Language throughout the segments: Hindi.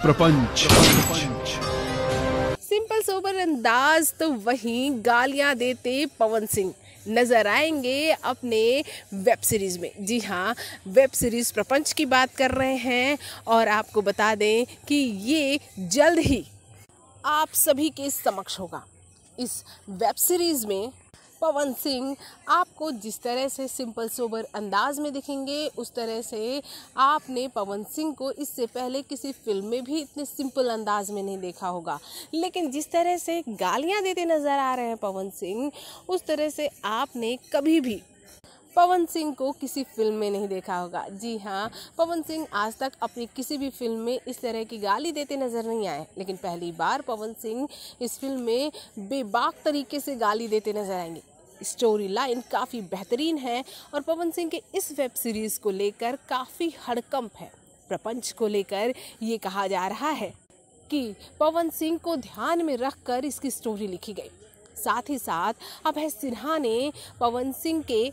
प्रपंच सिंपल सोबर अंदाज तो वही गालियां देते पवन सिंह नज़र आएंगे अपने वेब सीरीज़ में जी हाँ वेब सीरीज़ प्रपंच की बात कर रहे हैं और आपको बता दें कि ये जल्द ही आप सभी के समक्ष होगा इस वेब सीरीज़ में पवन सिंह आपको जिस तरह से सिंपल सोबर अंदाज में दिखेंगे उस तरह से आपने पवन सिंह को इससे पहले किसी फिल्म में भी इतने सिंपल अंदाज में नहीं देखा होगा लेकिन जिस तरह से गालियाँ देते नज़र आ रहे हैं पवन सिंह उस तरह से आपने कभी भी पवन सिंह को किसी फिल्म में नहीं देखा होगा जी हाँ पवन सिंह आज तक अपनी किसी भी फिल्म में इस तरह की गाली देते नज़र नहीं आए लेकिन पहली बार पवन सिंह इस फिल्म में बेबाक तरीके से गाली देते नज़र आएंगे स्टोरी लाइन काफ़ी बेहतरीन है और पवन सिंह के इस वेब सीरीज़ को लेकर काफ़ी हड़कंप है प्रपंच को लेकर ये कहा जा रहा है कि पवन सिंह को ध्यान में रखकर इसकी स्टोरी लिखी गई साथ ही साथ अभय सिन्हा ने पवन सिंह के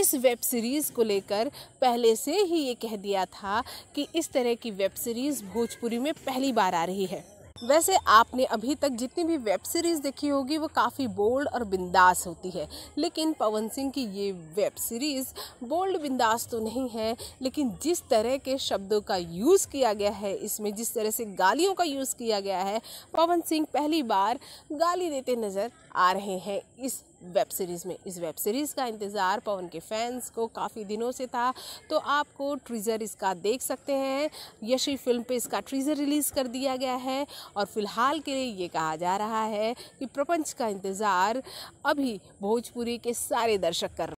इस वेब सीरीज़ को लेकर पहले से ही ये कह दिया था कि इस तरह की वेब सीरीज़ भोजपुरी में पहली बार आ रही है वैसे आपने अभी तक जितनी भी वेब सीरीज़ देखी होगी वो काफ़ी बोल्ड और बिंदास होती है लेकिन पवन सिंह की ये वेब सीरीज़ बोल्ड बिंदास तो नहीं है लेकिन जिस तरह के शब्दों का यूज़ किया गया है इसमें जिस तरह से गालियों का यूज़ किया गया है पवन सिंह पहली बार गाली देते नज़र आ रहे हैं इस वेब सीरीज़ में इस वेब सीरीज़ का इंतज़ार पवन के फैंस को काफ़ी दिनों से था तो आपको ट्रीज़र इसका देख सकते हैं यशी फिल्म पे इसका ट्रीज़र रिलीज़ कर दिया गया है और फिलहाल के लिए ये कहा जा रहा है कि प्रपंच का इंतज़ार अभी भोजपुरी के सारे दर्शक कर